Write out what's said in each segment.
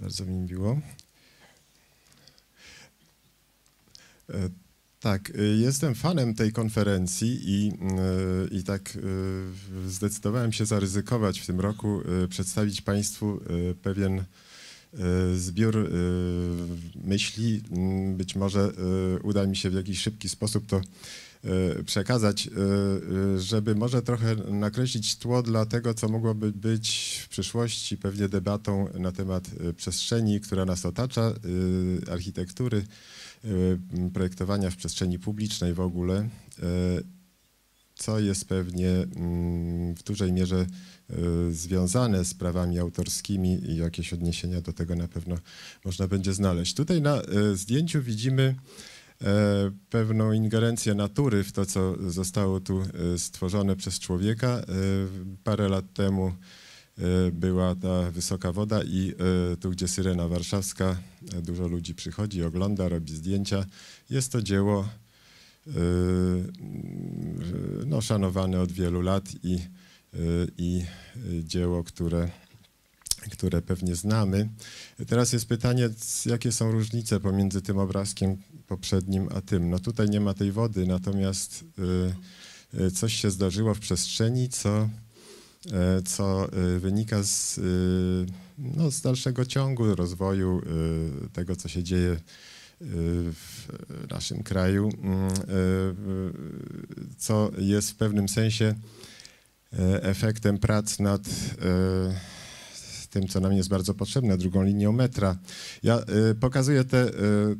Bardzo mi miło. E, tak, e, jestem fanem tej konferencji i, e, i tak zdecydowałem się zaryzykować w tym roku przedstawić Państwu pewien zbiór myśli. Mm, być może uda mi się w jakiś szybki sposób to E, przekazać, e, e, żeby może trochę nakreślić tło dla tego, co mogłoby być w przyszłości pewnie debatą na temat przestrzeni, która nas otacza, architektury, projektowania w przestrzeni publicznej w ogóle, co jest pewnie mm, w dużej mierze związane z prawami autorskimi i jakieś odniesienia do tego na pewno można będzie znaleźć. Tutaj na zdjęciu widzimy E, pewną ingerencję natury w to, co zostało tu e, stworzone przez człowieka. E, parę lat temu była ta wysoka woda i tu, gdzie Syrena Warszawska, dużo ludzi przychodzi, ogląda, robi zdjęcia. Jest to dzieło no, szanowane od wielu lat i, i dzieło, które które pewnie znamy. Teraz jest pytanie, jakie są różnice pomiędzy tym obrazkiem poprzednim a tym. No tutaj nie ma tej wody, natomiast y, y, coś się zdarzyło w przestrzeni, co, e, co y, wynika z, no, z dalszego ciągu rozwoju tego, co się dzieje w naszym kraju, mm, co jest w pewnym sensie e, efektem prac nad e, tym, co nam jest bardzo potrzebne, drugą linią metra. Ja y, pokazuję te, y,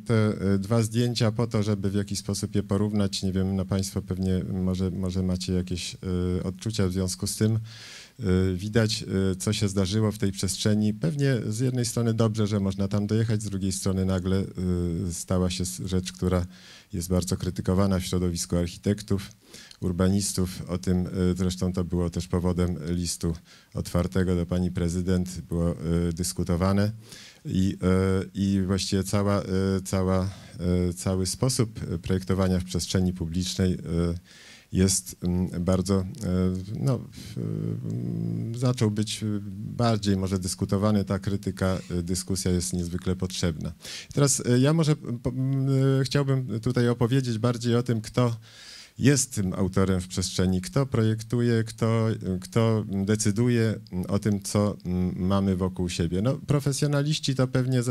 te y, dwa zdjęcia po to, żeby w jakiś sposób je porównać. Nie wiem, no Państwo pewnie może, może macie jakieś odczucia w związku z tym. Y, widać, y, co się zdarzyło w tej przestrzeni. Pewnie z jednej strony dobrze, że można tam dojechać, z drugiej strony nagle y, stała się rzecz, która jest bardzo krytykowana w środowisku architektów, urbanistów. O tym zresztą to było też powodem listu otwartego do pani prezydent, było dyskutowane. I, i właściwie cała, cała, cały sposób projektowania w przestrzeni publicznej jest mm, bardzo, e, no, mm, zaczął być e, bardziej może dyskutowany, ta krytyka, e, dyskusja jest niezwykle potrzebna. Teraz ja może chciałbym tutaj opowiedzieć bardziej o tym, kto jest tym autorem w przestrzeni, kto projektuje, kto, kto decyduje mm, o tym, co mamy wokół siebie. No, profesjonaliści to pewnie,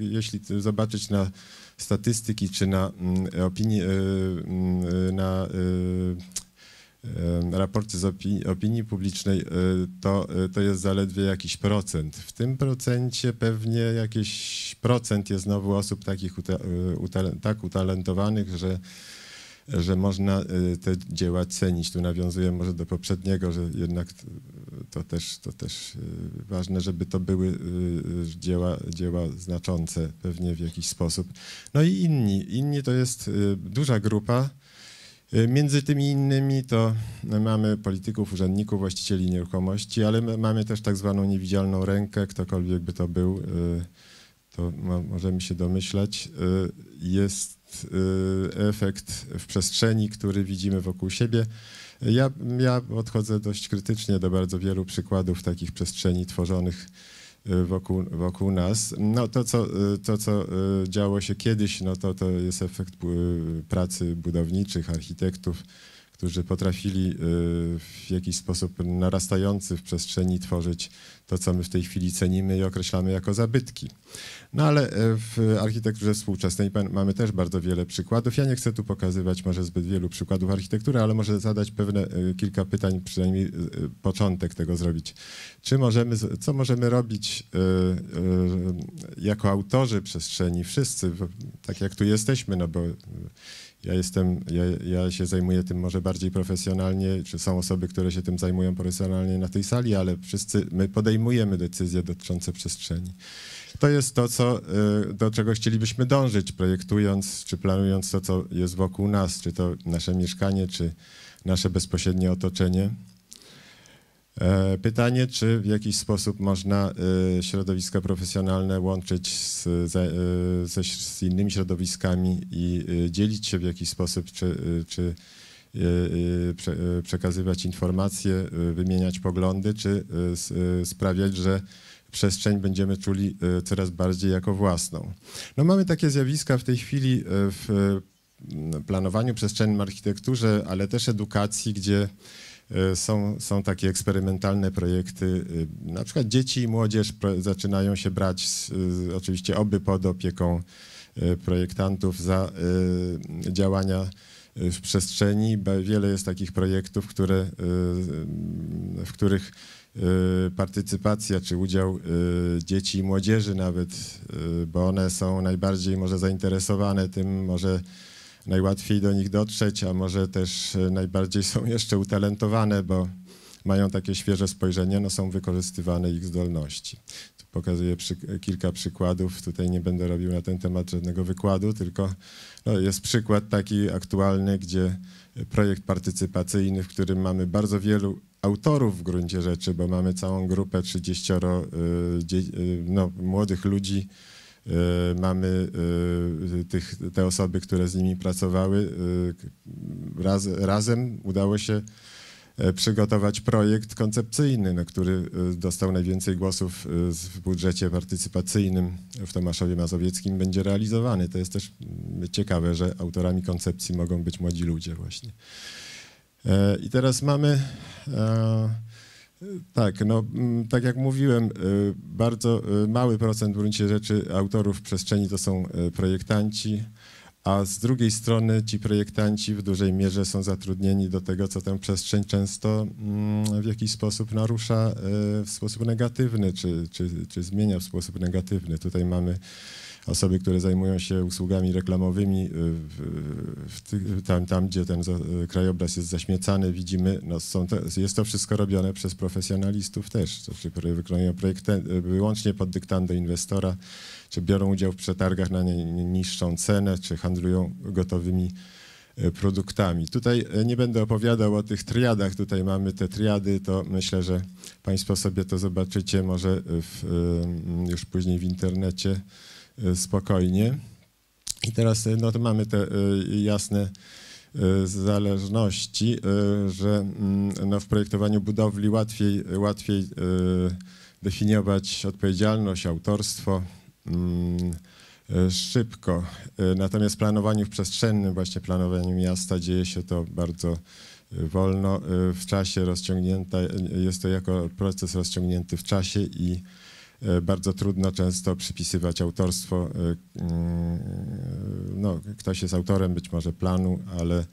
jeśli zobaczyć na statystyki czy na mm, opinii, y, mm, na y, y, raporty z opinii, opinii, publicznej, to, to jest zaledwie jakiś procent. W tym procencie pewnie jakiś procent jest znowu osób takich uta, tak utalentowanych, że że można y, te dzieła cenić. Tu nawiązuję może do poprzedniego, że jednak to też, to też y, ważne, żeby to były y, dzieła, dzieła znaczące pewnie w jakiś sposób. No i inni. Inni to jest duża grupa. Między tymi innymi to mamy polityków, urzędników, właścicieli nieruchomości, ale mamy też tak zwaną niewidzialną rękę, ktokolwiek by to był, to możemy się domyślać. Jest Y, efekt w przestrzeni, który widzimy wokół siebie. Ja, ja odchodzę dość krytycznie do bardzo wielu przykładów takich przestrzeni tworzonych y, wokół, wokół nas. No, to, co, y, to, co działo się kiedyś, no to, to jest efekt pracy budowniczych, architektów, którzy potrafili y, w jakiś sposób narastający w przestrzeni tworzyć to, co my w tej chwili cenimy i określamy jako zabytki. No ale e, w architekturze współczesnej mamy też bardzo wiele przykładów. Ja nie chcę tu pokazywać może zbyt wielu przykładów architektury, ale może zadać pewne e, kilka pytań, przynajmniej e, początek tego zrobić. Czy możemy, co możemy robić jako autorzy przestrzeni, wszyscy, tak jak tu jesteśmy, no bo ja jestem, ja, ja, się zajmuję tym może bardziej profesjonalnie, czy są osoby, które się tym zajmują profesjonalnie na tej sali, ale wszyscy my podejmujemy decyzje dotyczące przestrzeni. To jest to, co, y, do czego chcielibyśmy dążyć, projektując czy planując to, co jest wokół nas, czy to nasze mieszkanie, czy nasze bezpośrednie otoczenie. E, pytanie, czy w jakiś sposób można e, środowiska profesjonalne łączyć z, ze, e, z innymi środowiskami i dzielić się w jakiś sposób, czy, czy przekazywać informacje, wymieniać poglądy, czy sprawiać, że przestrzeń będziemy czuli coraz bardziej jako własną. No mamy takie zjawiska w tej chwili w planowaniu przestrzennym, architekturze, ale też edukacji, gdzie E, są, są takie eksperymentalne projekty, e, na przykład dzieci i młodzież zaczynają się brać, z, oczywiście oby pod opieką e, projektantów, za działania w przestrzeni. Wiele jest takich projektów, które, w których partycypacja czy udział dzieci i młodzieży nawet, bo one są najbardziej może zainteresowane tym, może najłatwiej do nich dotrzeć, a może też e, najbardziej są jeszcze utalentowane, bo mają takie świeże spojrzenie, no są wykorzystywane ich zdolności. Tu pokazuję przy, e, kilka przykładów, tutaj nie będę robił na ten temat żadnego wykładu, tylko no, jest przykład taki aktualny, gdzie e, projekt partycypacyjny, w którym mamy bardzo wielu autorów w gruncie rzeczy, bo mamy całą grupę 30 no, młodych ludzi, E, mamy e, tych, te osoby, które z nimi pracowały. E, raz, razem udało się przygotować projekt koncepcyjny, no, który dostał najwięcej głosów w budżecie partycypacyjnym w Tomaszowie Mazowieckim, będzie realizowany. To jest też mm, ciekawe, że autorami koncepcji mogą być młodzi ludzie właśnie. I teraz mamy tak, no mm, tak jak mówiłem, y, bardzo y, mały procent w gruncie rzeczy autorów przestrzeni to są y, projektanci, a z drugiej strony ci projektanci w dużej mierze są zatrudnieni do tego, co tę przestrzeń często mm, w jakiś sposób narusza w sposób negatywny, czy, czy, czy zmienia w sposób negatywny. Tutaj mamy osoby, które zajmują się usługami reklamowymi, y, w, w, tam, tam, gdzie ten y, krajobraz jest zaśmiecany, widzimy, no są jest to wszystko robione przez profesjonalistów też, którzy wykonują projekty wyłącznie pod dyktando inwestora, czy biorą udział w przetargach na niższą cenę, czy handlują gotowymi y, produktami. Tutaj nie będę opowiadał o tych triadach, tutaj mamy te triady, to myślę, że Państwo sobie to zobaczycie może w, mm, już później w internecie. E, spokojnie. I teraz e, no, to mamy te e, jasne zależności, że mm, no, w projektowaniu budowli łatwiej, łatwiej definiować odpowiedzialność, autorstwo mm, szybko. Natomiast w planowaniu przestrzennym, właśnie planowaniu miasta dzieje się to bardzo wolno w czasie rozciągnięta, jest to jako proces rozciągnięty w czasie i E, bardzo trudno często przypisywać autorstwo. E, e, no, ktoś jest autorem być może planu, ale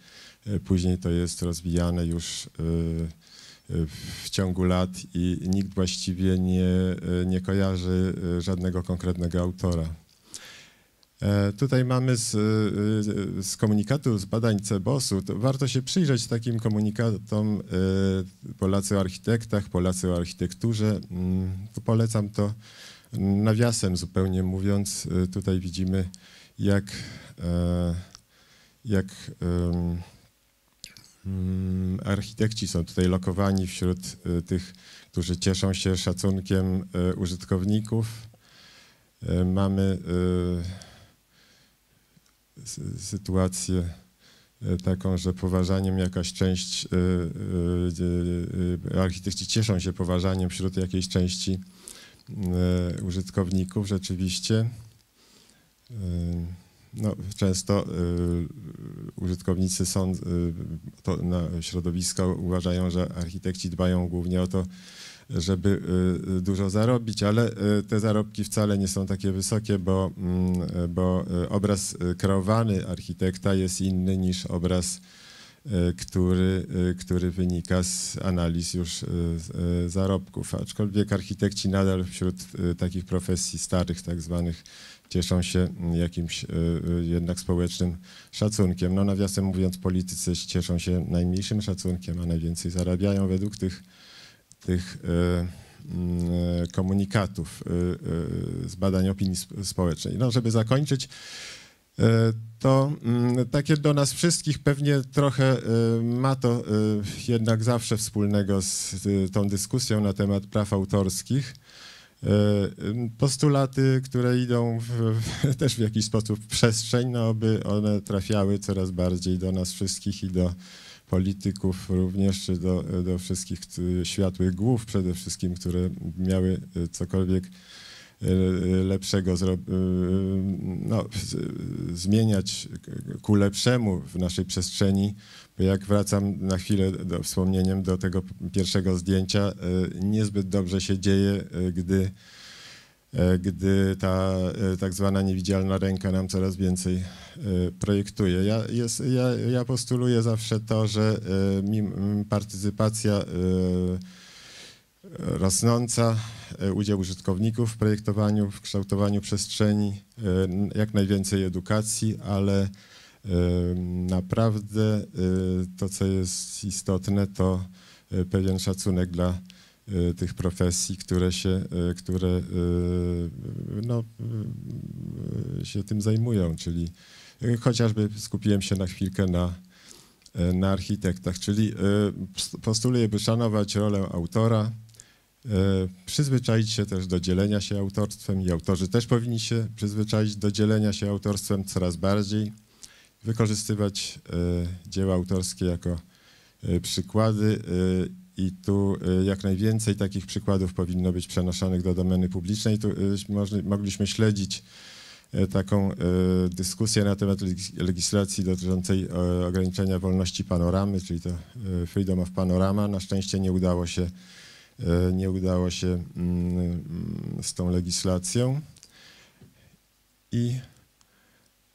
później to jest rozwijane już w ciągu lat i nikt właściwie nie, nie kojarzy żadnego konkretnego autora. E, tutaj mamy z, e, z komunikatu z badań CBOS-u, warto się przyjrzeć takim komunikatom e, Polacy o architektach, Polacy o architekturze. Mm, to polecam to nawiasem zupełnie mówiąc. Tutaj widzimy jak, jak mm, architekci są tutaj lokowani wśród tych, którzy cieszą się szacunkiem użytkowników. Mamy sytuację e, taką, że poważaniem jakaś część, e, e, architekci cieszą się poważaniem wśród jakiejś części użytkowników rzeczywiście. No, często użytkownicy na środowiska uważają, że architekci dbają głównie o to, żeby y, y, dużo zarobić, ale y, te zarobki wcale nie są takie wysokie, bo, mm, bo obraz kreowany architekta jest inny niż obraz który, który wynika z analiz już zarobków. Aczkolwiek architekci nadal wśród takich profesji starych, tak zwanych, cieszą się mm, jakimś jednak społecznym szacunkiem. No nawiasem mówiąc, politycy cieszą się najmniejszym szacunkiem, a najwięcej zarabiają według tych tych e, mm, e, komunikatów e, z badań opinii społecznej. No, żeby zakończyć, to mm, takie do nas wszystkich pewnie trochę ma to jednak zawsze wspólnego z tą dyskusją na temat praw autorskich. Postulaty, które idą w, też w jakiś sposób w przestrzeń, no aby one trafiały coraz bardziej do nas wszystkich i do polityków również, czy do, do wszystkich światłych głów przede wszystkim, które miały e, cokolwiek e, lepszego e, no, zmieniać ku lepszemu w naszej przestrzeni. Bo jak wracam na chwilę do, wspomnieniem do tego pierwszego zdjęcia, niezbyt dobrze się dzieje, gdy E, gdy ta e, tak zwana niewidzialna ręka nam coraz więcej e, projektuje. Ja, jest, ja, ja postuluję zawsze to, że partycypacja rosnąca, udział użytkowników w projektowaniu, w kształtowaniu przestrzeni, jak najwięcej edukacji, ale naprawdę to, co jest istotne, to pewien szacunek dla Y, tych profesji, które się, y, które y, no, się tym zajmują, czyli chociażby skupiłem się na chwilkę na, na architektach, czyli postuluję, by szanować rolę autora, przyzwyczaić się też do dzielenia się autorstwem i autorzy też powinni się przyzwyczaić do dzielenia się autorstwem coraz bardziej, wykorzystywać dzieła autorskie jako przykłady i tu y, jak najwięcej takich przykładów powinno być przenoszonych do domeny publicznej. Tu y, mogliśmy śledzić y, taką dyskusję na temat legislacji dotyczącej ograniczenia wolności panoramy, czyli to Freedom of Panorama. Na szczęście nie udało się, nie udało się mm, z tą legislacją. I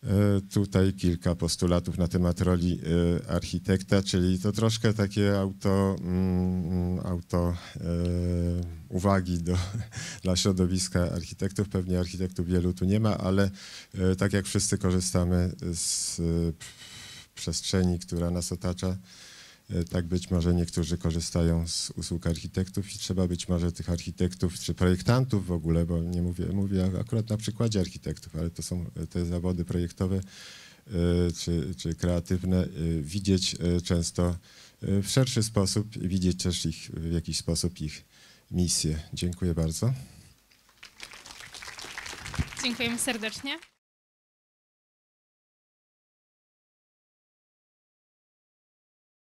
E, tutaj kilka postulatów na temat roli e, architekta, czyli to troszkę takie auto, mm, auto e, uwagi do, dla środowiska architektów. Pewnie architektów wielu tu nie ma, ale tak jak wszyscy korzystamy z przestrzeni, która nas otacza, E, tak być może niektórzy korzystają z usług architektów i trzeba być może tych architektów czy projektantów w ogóle, bo nie mówię, mówię akurat na przykładzie architektów, ale to są e, te zawody projektowe e, czy, czy kreatywne, widzieć często w szerszy sposób i widzieć też ich w jakiś sposób ich misję. Dziękuję bardzo. Dziękujemy serdecznie.